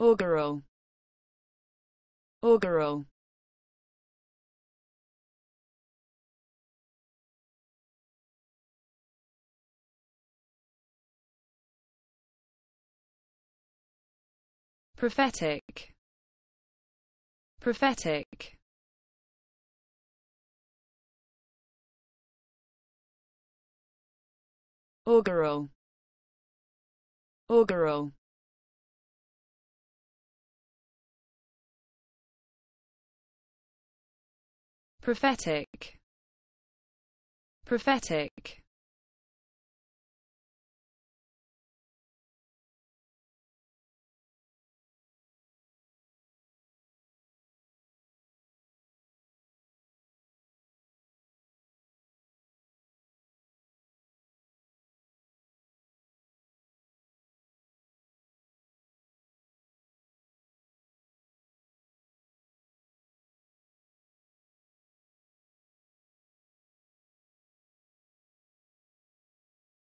Ogoro. Ogoro. prophetic prophetic augural augural prophetic prophetic